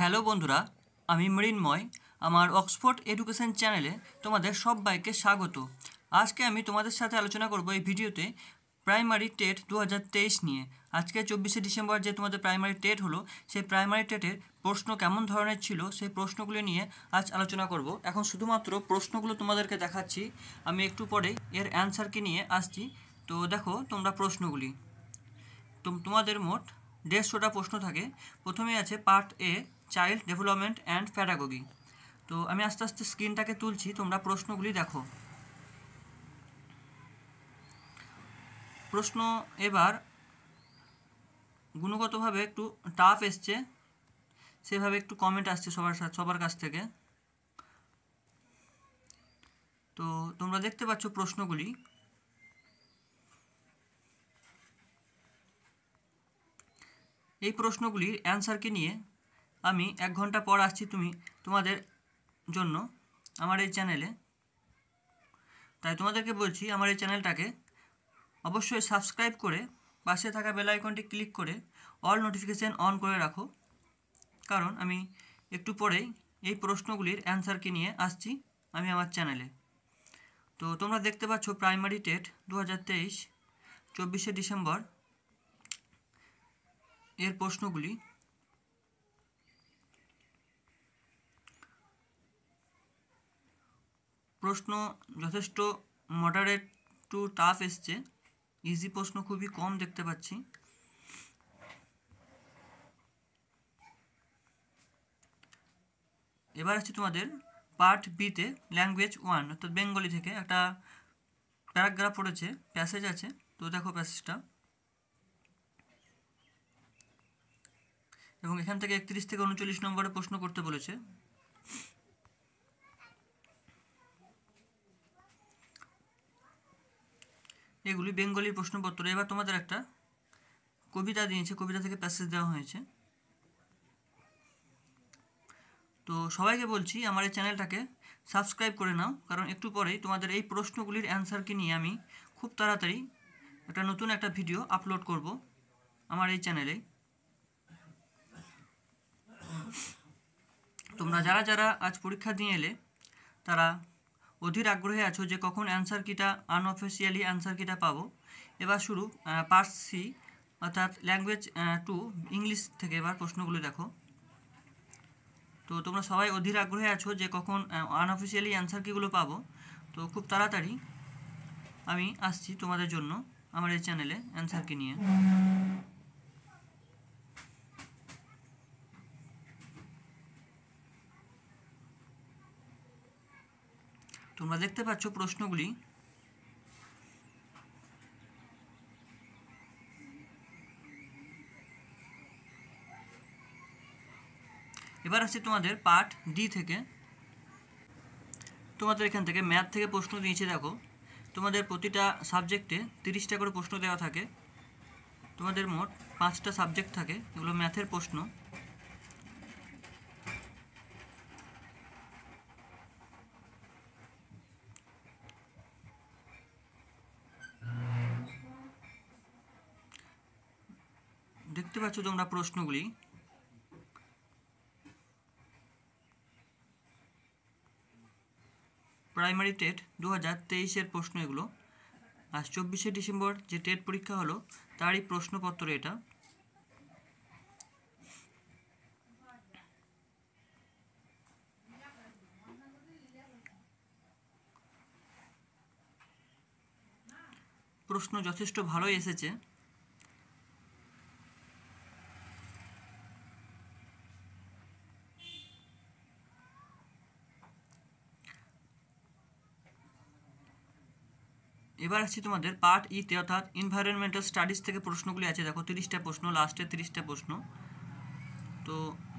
hello বন্ধুরা আমি মৃন্ময় আমার অক্সফোর্ড এডুকেশন চ্যানেলে তোমাদের সবাইকে স্বাগত আজকে আমি তোমাদের সাথে আলোচনা করব এই ভিডিওতে প্রাইমারি টেট দু নিয়ে আজকে চব্বিশে ডিসেম্বর যে তোমাদের প্রাইমারি টেট হলো সেই প্রাইমারি টেটের প্রশ্ন কেমন ধরনের ছিল সেই প্রশ্নগুলো নিয়ে আজ আলোচনা করব এখন শুধুমাত্র প্রশ্নগুলো তোমাদেরকে দেখাচ্ছি আমি একটু পরে এর অ্যান্সারকে নিয়ে আসছি তো দেখো তোমরা প্রশ্নগুলি তোমাদের মোট দেড়শোটা প্রশ্ন থাকে প্রথমে আছে part A child development and pedagogy তো আমি আস্তে আস্তে স্ক্রিনটাকে তুলছি তোমরা প্রশ্নগুলি দেখো প্রশ্ন এবার গুণগতভাবে একটু টাফ এসছে সেভাবে একটু কমেন্ট আসছে সবার সবার কাছ থেকে তো তোমরা দেখতে পাচ্ছ প্রশ্নগুলি এই প্রশ্নগুলির অ্যান্সারকে নিয়ে আমি এক ঘন্টা পর আসছি তুমি তোমাদের জন্য আমার এই চ্যানেলে তাই তোমাদেরকে বলছি আমার এই চ্যানেলটাকে অবশ্যই সাবস্ক্রাইব করে পাশে থাকা বেল আইকনটি ক্লিক করে অল নোটিফিকেশান অন করে রাখো কারণ আমি একটু পরেই এই প্রশ্নগুলির অ্যান্সারকে নিয়ে আসছি আমি আমার চ্যানেলে তো তোমরা দেখতে পাচ্ছ প্রাইমারি টেট দু হাজার তেইশ চব্বিশে ডিসেম্বর এর প্রশ্নগুলি প্রশ্ন যথেষ্ট মডারেট টু টাফ এসছে ইজি প্রশ্ন খুবই কম দেখতে পাচ্ছি এবার আসছে তোমাদের পার্ট বিতে ল্যাঙ্গুয়েজ ওয়ান অর্থাৎ বেঙ্গলি থেকে একটা প্যারাগ্রাফ পড়েছে প্যাসেজ আছে তো দেখো প্যাসেজটা এবং এখান থেকে একত্রিশ থেকে উনচল্লিশ নম্বরে প্রশ্ন করতে বলেছে এগুলি বেঙ্গলির প্রশ্নপত্র এবার তোমাদের একটা কবিতা দিয়েছে কবিতা থেকে প্যাসেজ দেওয়া হয়েছে তো সবাইকে বলছি আমার এই চ্যানেলটাকে সাবস্ক্রাইব করে নাও কারণ একটু পরেই তোমাদের এই প্রশ্নগুলির অ্যান্সারকে নিয়ে আমি খুব তাড়াতাড়ি একটা নতুন একটা ভিডিও আপলোড করব আমার এই চ্যানেলে তোমরা যারা যারা আজ পরীক্ষা দিয়ে এলে তারা অধীর আগ্রহে আছো যে কখন অ্যান্সার কিটা আনঅফিসিয়ালি অ্যান্সার কিটা পাবো এবার শুরু পার্ট সি অর্থাৎ ল্যাঙ্গুয়েজ টু ইংলিশ থেকে এবার প্রশ্নগুলো দেখো তো তোমরা সবাই অধীর আগ্রহে আছো যে কখন আনঅফিসিয়ালি অ্যান্সার কিগুলো পাবো তো খুব তাড়াতাড়ি আমি আসছি তোমাদের জন্য আমার এই চ্যানেলে কি নিয়ে তোমরা দেখতে পাচ্ছ প্রশ্নগুলি এবার আসছি তোমাদের পার্ট ডি থেকে তোমাদের এখান থেকে ম্যাথ থেকে প্রশ্ন নিয়েছে দেখো তোমাদের প্রতিটা সাবজেক্টে তিরিশটা করে প্রশ্ন দেওয়া থাকে তোমাদের মোট পাঁচটা সাবজেক্ট থাকে এগুলো ম্যাথের প্রশ্ন দেখতে পাচ্ছ তোমরা প্রশ্নগুলি প্রাইমারি টেট দু হাজার তেইশের প্রশ্ন এগুলো আজ চব্বিশে ডিসেম্বর যে টেট পরীক্ষা হলো তারই প্রশ্নপত্র এটা প্রশ্ন যথেষ্ট ভালোই এসেছে এবার আসছি তোমাদের পার্ট ইতে e অর্থাৎ এনভায়রনমেন্টাল স্টাডিজ থেকে প্রশ্নগুলি আছে দেখো তিরিশটা প্রশ্ন লাস্টে তিরিশটা প্রশ্ন তো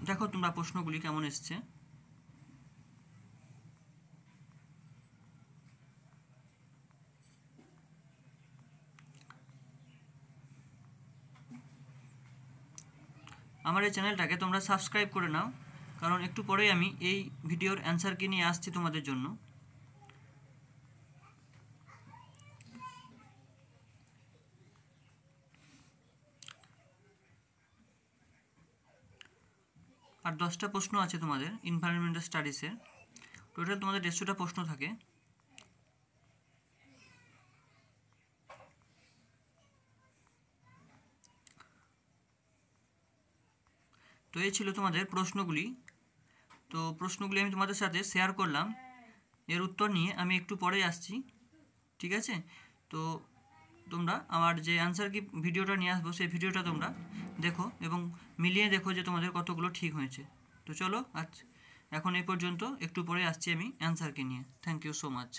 দেখো তোমরা প্রশ্নগুলি কেমন এসছে আমার এই চ্যানেলটাকে তোমরা সাবস্ক্রাইব করে নাও কারণ একটু পরেই আমি এই ভিডিওর অ্যান্সারকে নিয়ে আসছি তোমাদের জন্য আর দশটা প্রশ্ন আছে তোমাদের ইনভায়রনমেন্টাল স্টাডিসের টোটাল তোমাদের দেড়শোটা প্রশ্ন থাকে তো এই ছিল তোমাদের প্রশ্নগুলি তো প্রশ্নগুলি আমি তোমাদের সাথে শেয়ার করলাম এর উত্তর নিয়ে আমি একটু পরেই আসছি ঠিক আছে তো তোমরা আমার যে অ্যান্সার কি ভিডিওটা নিয়ে আসবো সেই ভিডিওটা তোমরা দেখো এবং মিলিয়ে দেখো যে তোমাদের কতগুলো ঠিক হয়েছে তো চলো আজ এখন এই পর্যন্ত একটু পরে আসছি আমি অ্যান্সারকে নিয়ে থ্যাংক ইউ সো মাচ